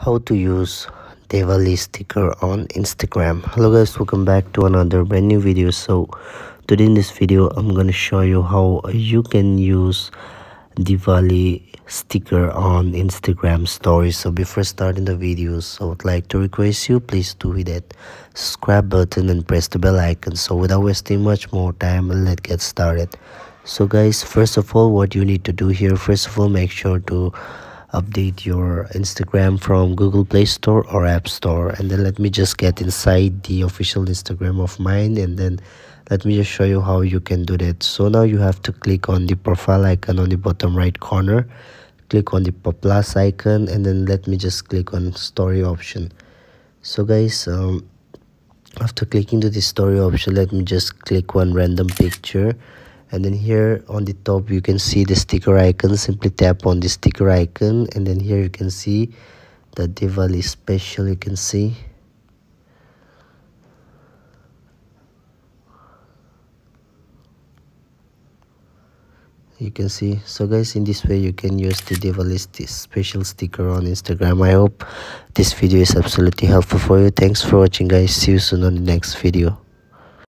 how to use Devali sticker on Instagram. Hello guys, welcome back to another brand new video. So today in this video, I'm gonna show you how you can use Diwali sticker on Instagram stories. So before starting the videos, I would like to request you please do hit that subscribe button and press the bell icon. So without wasting much more time, let's get started. So guys, first of all, what you need to do here, first of all, make sure to update your Instagram from Google Play Store or App Store and then let me just get inside the official Instagram of mine and then let me just show you how you can do that so now you have to click on the profile icon on the bottom right corner click on the plus icon and then let me just click on story option so guys um, after clicking to the story option let me just click one random picture and then here on the top you can see the sticker icon simply tap on the sticker icon and then here you can see the Diwali special you can see you can see so guys in this way you can use the Diwali special sticker on Instagram I hope this video is absolutely helpful for you thanks for watching guys see you soon on the next video